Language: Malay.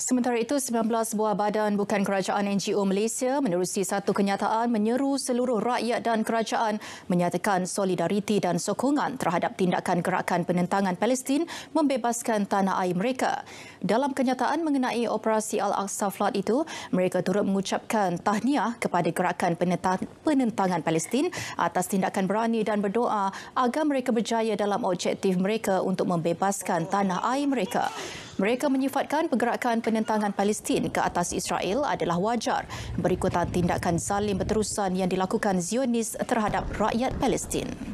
Sementara itu, 19 buah badan bukan kerajaan NGO Malaysia menerusi satu kenyataan menyeru seluruh rakyat dan kerajaan menyatakan solidariti dan sokongan terhadap tindakan gerakan penentangan Palestin membebaskan tanah air mereka. Dalam kenyataan mengenai operasi Al-Aqsa Flood itu, mereka turut mengucapkan tahniah kepada gerakan penentangan Palestin atas tindakan berani dan berdoa agar mereka berjaya dalam objektif mereka untuk membebaskan tanah air mereka. Mereka menyifatkan pergerakan penentangan Palestin ke atas Israel adalah wajar berikutan tindakan zalim berterusan yang dilakukan Zionis terhadap rakyat Palestin.